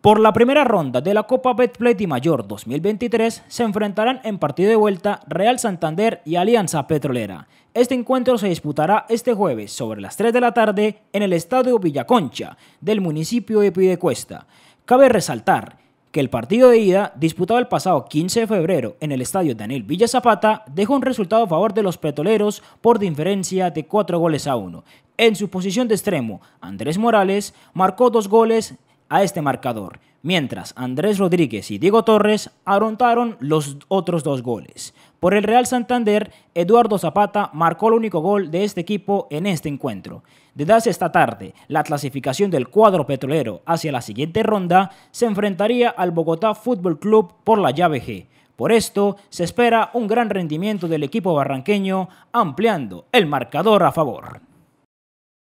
Por la primera ronda de la Copa Betplay y Mayor 2023 se enfrentarán en partido de vuelta Real Santander y Alianza Petrolera. Este encuentro se disputará este jueves sobre las 3 de la tarde en el Estadio Villaconcha del municipio de Pidecuesta. Cabe resaltar que el partido de ida, disputado el pasado 15 de febrero en el Estadio Daniel Villa Zapata, dejó un resultado a favor de los petroleros por diferencia de 4 goles a 1. En su posición de extremo, Andrés Morales marcó dos goles a este marcador, mientras Andrés Rodríguez y Diego Torres arontaron los otros dos goles. Por el Real Santander, Eduardo Zapata marcó el único gol de este equipo en este encuentro. De Desde esta tarde, la clasificación del cuadro petrolero hacia la siguiente ronda se enfrentaría al Bogotá Fútbol Club por la llave G. Por esto, se espera un gran rendimiento del equipo barranqueño, ampliando el marcador a favor.